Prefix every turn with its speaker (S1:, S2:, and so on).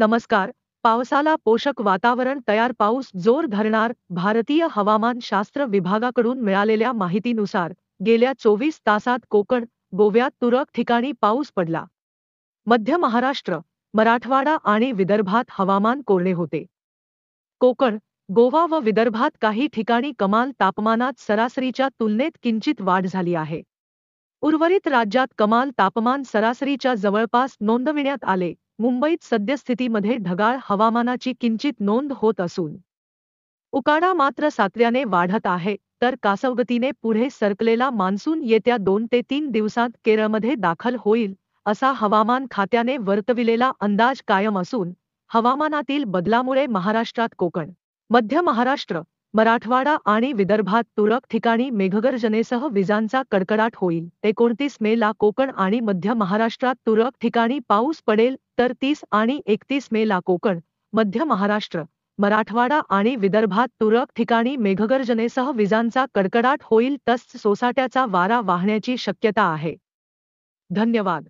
S1: नमस्कार पावसाला पोषक वातावरण तयार पाऊस जोर धरणार भारतीय हवामान शास्त्र विभागाकडून मिळालेल्या माहितीनुसार गेल्या चोवीस तासात कोकण गोव्यात तुरळक ठिकाणी पाऊस पडला मध्य महाराष्ट्र मराठवाडा आणि विदर्भात हवामान कोरडे होते कोकण गोवा व विदर्भात काही ठिकाणी कमाल तापमानात सरासरीच्या तुलनेत किंचित वाढ झाली आहे उर्वरित राज्यात कमाल तापमान सरासरीच्या जवळपास नोंदविण्यात आले मुंबईत सद्यस्थितीमध्ये ढगाळ हवामानाची किंचित नोंद होत असून उकाडा मात्र सातव्याने वाढत आहे तर कासवगतीने पुढे सरकलेला मान्सून येत्या दोन ते तीन दिवसात केरळमध्ये दाखल होईल असा हवामान खात्याने वर्तविलेला अंदाज कायम असून हवामानातील बदलामुळे महाराष्ट्रात कोकण मध्य महाराष्ट्र मराठवाडा आणि विदर्भात तुरळक ठिकाणी मेघगर्जनेसह विजांचा कडकडाट होईल एकोणतीस ला कोकण आणि मध्य महाराष्ट्रात तुरळक ठिकाणी पाऊस पडेल तर तीस आणि एकतीस ला कोकण मध्य महाराष्ट्र मराठवाडा आणि विदर्भात तुरळक ठिकाणी मेघगर्जनेसह विजांचा कडकडाट होईल तस सोसाट्याचा वारा वाहण्याची शक्यता आहे धन्यवाद